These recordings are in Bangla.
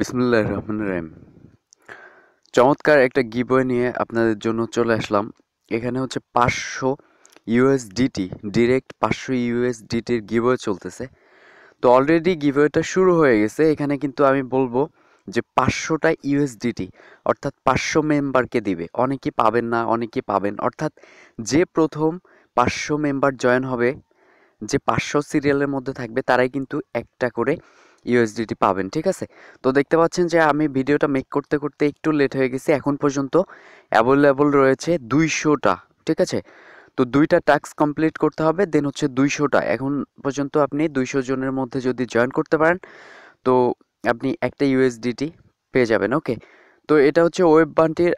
বিসমুল্লাহ রহমান রহিম চমৎকার একটা গিবয় নিয়ে আপনাদের জন্য চলে আসলাম এখানে হচ্ছে পাঁচশো ইউএসডিটি ডিরেক্ট পাঁচশো ইউএসডিটির গিবয় চলতেছে তো অলরেডি গিবয়টা শুরু হয়ে গেছে এখানে কিন্তু আমি বলবো যে পাঁচশোটা ইউএসডিটি অর্থাৎ পাঁচশো মেম্বারকে দিবে অনেকে পাবেন না অনেকে পাবেন অর্থাৎ যে প্রথম পাঁচশো মেম্বার জয়েন হবে যে পাঁচশো সিরিয়ালের মধ্যে থাকবে তারাই কিন্তু একটা করে ইউএসডিটি পাবেন ঠিক আছে তো দেখতে পাচ্ছেন যে আমি ভিডিওটা মেক করতে করতে একটু লেট হয়ে গেছে এখন পর্যন্ত অ্যাভেলেবল রয়েছে দুইশোটা ঠিক আছে তো দুইটা টাস্ক কমপ্লিট করতে হবে দেন হচ্ছে দুইশোটা এখন পর্যন্ত আপনি দুইশো জনের মধ্যে যদি জয়েন করতে পারেন তো আপনি একটা ইউএসডিটি পেয়ে যাবেন ওকে তো এটা হচ্ছে ওয়েব বানটির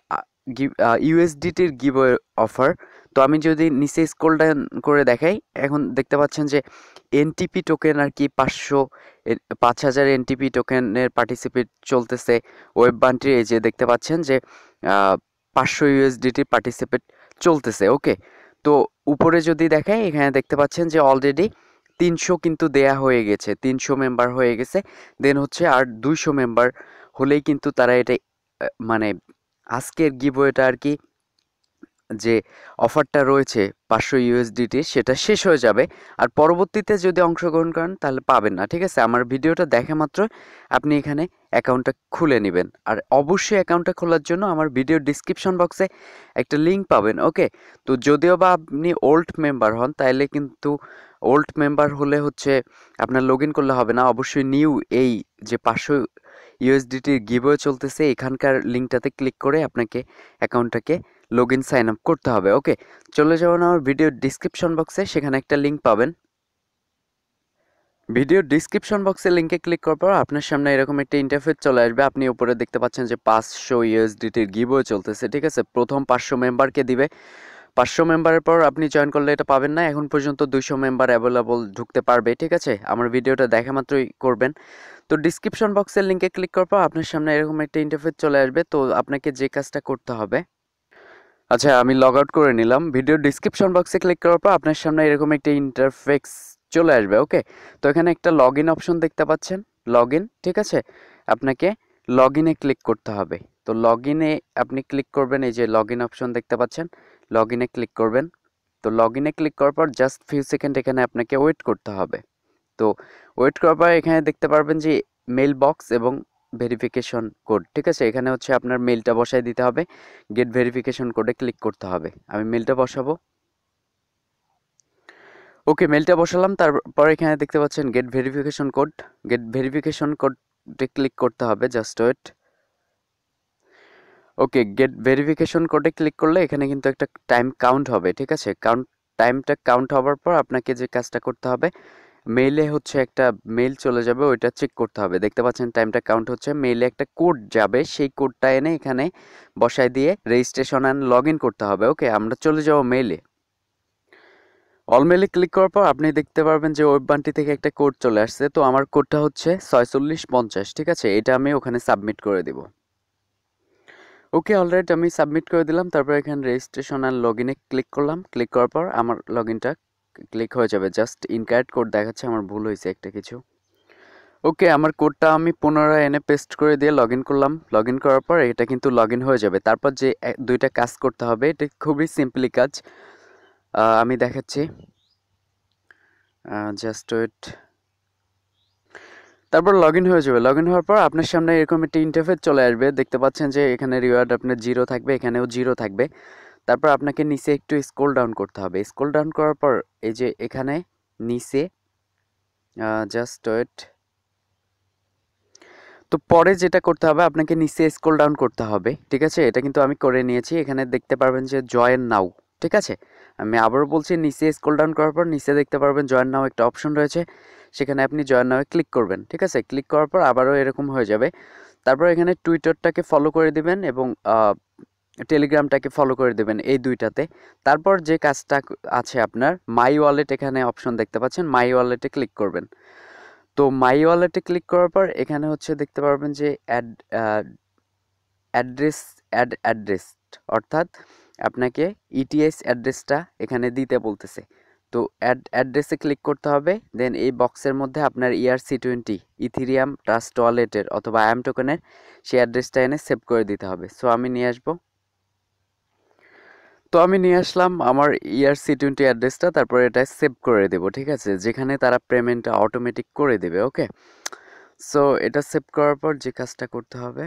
ইউএসডিটির গিভ অফার তো আমি যদি নিচে স্কোল ডাউন করে দেখাই এখন দেখতে পাচ্ছেন যে এনটিপি টোকেন আর কি পাঁচশো পাঁচ হাজার এনটিপি টোকেনের পার্টিসিপেট চলতেছে ওয়েব বান্টির এই যে দেখতে পাচ্ছেন যে পাঁচশো ইউএসডিটির পার্টিসিপেট চলতেছে ওকে তো উপরে যদি দেখাই এখানে দেখতে পাচ্ছেন যে অলরেডি তিনশো কিন্তু দেয়া হয়ে গেছে তিনশো মেম্বার হয়ে গেছে দেন হচ্ছে আর দুইশো মেম্বার হলেই কিন্তু তারা এটা মানে আজকের গিবোয়েটা আর কি যে অফারটা রয়েছে পাঁচশো ইউএসডিটি সেটা শেষ হয়ে যাবে আর পরবর্তীতে যদি অংশগ্রহণ করেন তাহলে পাবেন না ঠিক আছে আমার ভিডিওটা দেখা মাত্র আপনি এখানে অ্যাকাউন্টটা খুলে নেবেন আর অবশ্যই অ্যাকাউন্টটা খোলার জন্য আমার ভিডিও ডিসক্রিপশন বক্সে একটা লিঙ্ক পাবেন ওকে তো যদিও বা আপনি ওল্ড মেম্বার হন তাহলে কিন্তু ওল্ড মেম্বার হলে হচ্ছে আপনার লগ করলে হবে না অবশ্যই নিউ এই যে পাঁচশো ইউএসডিটির গিভওয়ে চলতেছে এখানকার লিঙ্কটাতে ক্লিক করে আপনাকে অ্যাকাউন্টটাকে লগ ইন সাইন আপ করতে হবে ওকে চলে যাবেন আমার ভিডিওর ডিসক্রিপশন বক্সে সেখানে একটা লিঙ্ক পাবেন ভিডিও ডিসক্রিপশন বক্সে লিঙ্কে ক্লিক করার পর আপনার সামনে এরকম একটা ইন্টারফেস চলে আসবে আপনি উপরে দেখতে পাচ্ছেন যে পাঁচশো ইউএসডিটির গিভও চলতেছে ঠিক আছে প্রথম পাঁচশো মেম্বারকে দিবে পাঁচশো মেম্বারের পর আপনি জয়েন করলে এটা পাবেন না এখন পর্যন্ত দুইশো মেম্বার অ্যাভেলেবল ঢুকতে পারবে ঠিক আছে আমার ভিডিওটা দেখা মাত্রই করবেন তো ডিসক্রিপশন বক্সের লিঙ্কে ক্লিক করার পর আপনার সামনে এরকম একটা ইন্টারফেস চলে আসবে তো আপনাকে যে কাজটা করতে হবে আচ্ছা আমি লগ আউট করে নিলাম ভিডিও ডিসক্রিপশন বক্সে ক্লিক করার পর আপনার সামনে এরকম একটা ইন্টারফেক্স চলে আসবে ওকে তো এখানে একটা লগ ইন অপশন দেখতে পাচ্ছেন লগ ইন ঠিক আছে আপনাকে লগ ইনে ক্লিক করতে হবে তো লগ ইনে আপনি ক্লিক করবেন এই যে লগ ইন অপশন দেখতে পাচ্ছেন লগ ইনে ক্লিক করবেন তো লগ ইনে ক্লিক করার পর জাস্ট ফিউ সেকেন্ড এখানে আপনাকে ওয়েট করতে হবে তো ওয়েট করার পর এখানে দেখতে পারবেন যে মেল বক্স এবং ভেরিফিকেশন কোড ঠিক আছে এখানে হচ্ছে আপনার মেলটা বসাই দিতে হবে গেট ভেরিফিকেশন কোডে ক্লিক করতে হবে আমি মেলটা বসাবো ওকে মেলটা বসালাম তারপর এখানে দেখতে পাচ্ছেন get verification code get verification কোডে ক্লিক করতে হবে just wait okay get verification কোডে ক্লিক করলে এখানে কিন্তু একটা টাইম কাউন্ট হবে ঠিক আছে কাউন্ট টাইমটা কাউন্ট হওয়ার পর আপনাকে যে কাজটা করতে হবে মেইলে হচ্ছে একটা মেইল চলে যাবে ওইটা চেক করতে হবে দেখতে পাচ্ছেন টাইমটা কাউন্ট হচ্ছে মেইলে একটা কোড যাবে সেই কোডটা এনে এখানে বসায় দিয়ে রেজিস্ট্রেশন অ্যান্ড লগ করতে হবে ওকে আমরা চলে যাবো মেইলে অলমেলে ক্লিক করার পর আপনি দেখতে পারবেন যে ওয়েব বান্টি থেকে একটা কোড চলে আসছে তো আমার কোডটা হচ্ছে ছয়চল্লিশ পঞ্চাশ ঠিক আছে এটা আমি ওখানে সাবমিট করে দিব ওকে অলরাইট আমি সাবমিট করে দিলাম তারপর এখানে রেজিস্ট্রেশন অ্যান্ড লগ ইনে ক্লিক করলাম ক্লিক করার পর আমার লগ ইনটা ক্লিক হয়ে যাবে জাস্ট ইনকারেক্ট কোড দেখাচ্ছে আমার ভুল হয়েছে একটা কিছু ওকে আমার কোডটা আমি পুনরায় এনে পেস্ট করে দিয়ে লগ করলাম লগ করার পর এটা কিন্তু লগ হয়ে যাবে তারপর যে দুইটা কাজ করতে হবে এটা খুবই সিম্পলি কাজ আমি দেখাচ্ছি জাস্ট ওয়েট তারপর লগ হয়ে যাবে লগ হওয়ার পর আপনার সামনে এরকম একটি ইন্টারফেস চলে আসবে দেখতে পাচ্ছেন যে এখানে রিওয়ার্ড আপনার জিরো থাকবে এখানেও জিরো থাকবে তারপর আপনাকে নিচে একটু স্ক্রোল ডাউন করতে হবে স্ক্রোল ডাউন করার পর এই যে এখানে নিচে জাস্ট ওয়েট তো পরে যেটা করতে হবে আপনাকে নিচে স্ক্রোল ডাউন করতে হবে ঠিক আছে এটা কিন্তু আমি করে নিয়েছি এখানে দেখতে পারবেন যে জয়েন নাও ঠিক আছে আমি আবারও বলছি নিচে স্ক্রোল ডাউন করার পর নিচে দেখতে পারবেন জয়েন নাও একটা অপশন রয়েছে সেখানে আপনি জয়েন নাও ক্লিক করবেন ঠিক আছে ক্লিক করার পর আবারও এরকম হয়ে যাবে তারপর এখানে টুইটারটাকে ফলো করে দিবেন এবং টেলিগ্রামটাকে ফলো করে দেবেন এই দুইটাতে তারপর যে কাজটা আছে আপনার মাই ওয়ালেট এখানে অপশন দেখতে পাচ্ছেন মাই ওয়ালেটে ক্লিক করবেন তো মাই ওয়ালেটে ক্লিক করার পর এখানে হচ্ছে দেখতে পারবেন যে অ্যাড অ্যাড্রেস অ্যাড অ্যাড্রেস অর্থাৎ আপনাকে ইটিএস e অ্যাড্রেসটা এখানে দিতে বলতেছে তো অ্যাড অ্যাড্রেসে ক্লিক করতে হবে দেন এই বক্সের মধ্যে আপনার ইআরসি টোয়েন্টি ইথিরিয়াম ট্রাস্ট ওয়ালেটের অথবা আয়াম টোকেনের সেই অ্যাড্রেসটা এনে সেভ করে দিতে হবে সো আমি নিয়ে আসবো তো আমি নিয়ে আসলাম আমার ইয়ার সি টোয়েন্টি অ্যাড্রেসটা তারপরে এটা সেভ করে দেবো ঠিক আছে যেখানে তারা পেমেন্টটা অটোমেটিক করে দেবে ওকে সো এটা সেভ করার পর যে কাজটা করতে হবে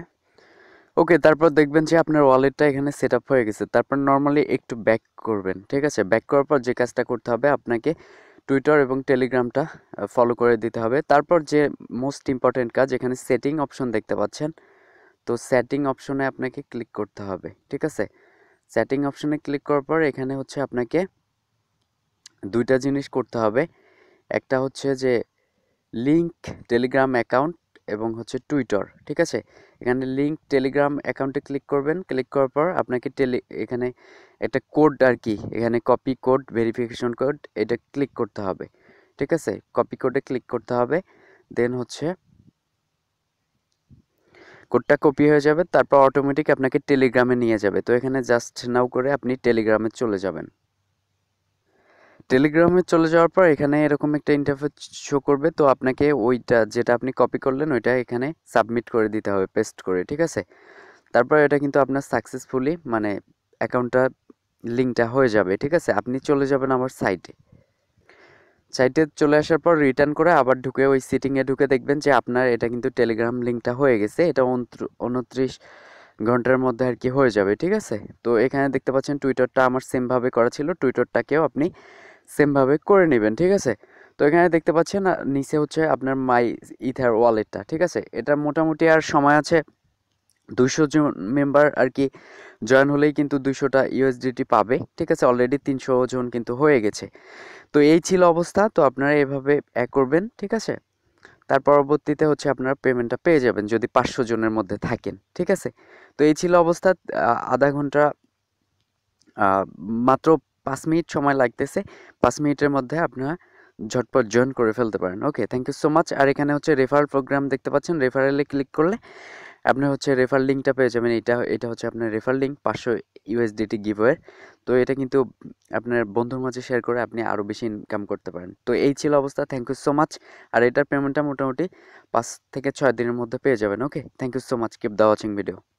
ওকে তারপর দেখবেন যে আপনার ওয়ালেটটা এখানে সেট হয়ে গেছে তারপর নর্মালি একটু ব্যাক করবেন ঠিক আছে ব্যাক করার পর যে কাজটা করতে হবে আপনাকে টুইটার এবং টেলিগ্রামটা ফলো করে দিতে হবে তারপর যে মোস্ট ইম্পর্টেন্ট কাজ এখানে সেটিং অপশন দেখতে পাচ্ছেন তো সেটিং অপশনে আপনাকে ক্লিক করতে হবে ঠিক আছে সেটিং অপশানে ক্লিক করার পর এখানে হচ্ছে আপনাকে দুইটা জিনিস করতে হবে একটা হচ্ছে যে লিঙ্ক টেলিগ্রাম অ্যাকাউন্ট এবং হচ্ছে টুইটার ঠিক আছে এখানে লিঙ্ক টেলিগ্রাম অ্যাকাউন্টে ক্লিক করবেন ক্লিক করার পর আপনাকে টেলি এখানে একটা কোড আর কি এখানে কপি কোড ভেরিফিকেশন কোড এটা ক্লিক করতে হবে ঠিক আছে কপি কোডে ক্লিক করতে হবে দেন হচ্ছে কোডটা কপি হয়ে যাবে তারপর অটোমেটিক আপনাকে টেলিগ্রামে নিয়ে যাবে তো এখানে জাস্ট নাও করে আপনি টেলিগ্রামে চলে যাবেন টেলিগ্রামে চলে যাওয়ার পর এখানে এরকম একটা ইন্টারফেস শো করবে তো আপনাকে ওইটা যেটা আপনি কপি করলেন ওইটা এখানে সাবমিট করে দিতে হবে পেস্ট করে ঠিক আছে তারপর এটা কিন্তু আপনার সাকসেসফুলি মানে অ্যাকাউন্টটা লিঙ্কটা হয়ে যাবে ঠিক আছে আপনি চলে যাবেন আমার সাইটে সাইটে চলে আসার পর রিটার্ন করে আবার ঢুকে ওই সিটিংয়ে ঢুকে দেখবেন যে আপনার এটা কিন্তু টেলিগ্রাম লিঙ্কটা হয়ে গেছে এটা উনত্রিশ ঘন্টার মধ্যে আর কি হয়ে যাবে ঠিক আছে তো এখানে দেখতে পাচ্ছেন টুইটারটা আমার সেমভাবে করা ছিল টুইটারটাকেও আপনি সেমভাবে করে নেবেন ঠিক আছে তো এখানে দেখতে পাচ্ছেন নিচে হচ্ছে আপনার মাই ইথার ওয়ালেটটা ঠিক আছে এটা মোটামুটি আর সময় আছে দুইশো জন মেম্বার আর কি জয়েন হলেই কিন্তু দুইশোটা ইউএসডিটি পাবে ঠিক আছে অলরেডি তিনশো জন কিন্তু হয়ে গেছে তো এই ছিল অবস্থা তো আপনারা এভাবে অ্যাক করবেন ঠিক আছে তার পরবর্তীতে হচ্ছে আপনারা পেমেন্টটা পেয়ে যাবেন যদি পাঁচশো জনের মধ্যে থাকেন ঠিক আছে তো এই ছিল অবস্থা আধা ঘন্টা মাত্র পাঁচ মিনিট সময় লাগতেছে পাঁচ মিনিটের মধ্যে আপনারা ঝটপট জয়েন করে ফেলতে পারেন okay thank you so much আর এখানে হচ্ছে রেফারেল প্রোগ্রাম দেখতে পাচ্ছেন রেফারেলে ক্লিক করলে আপনার হচ্ছে রেফার লিঙ্কটা পেয়ে যাবেন এটা এটা হচ্ছে আপনার রেফার লিঙ্ক পাঁচশো ইউএসডিটি গিভওয়ের তো এটা কিন্তু আপনার বন্ধুর মাঝে শেয়ার করে আপনি আরও বেশি ইনকাম করতে পারেন তো এই ছিল অবস্থা থ্যাংক ইউ সো মাচ আর এটার পেমেন্টটা মোটামুটি পাঁচ থেকে ছয় দিনের মধ্যে পেয়ে যাবেন okay thank you so much keep the watching video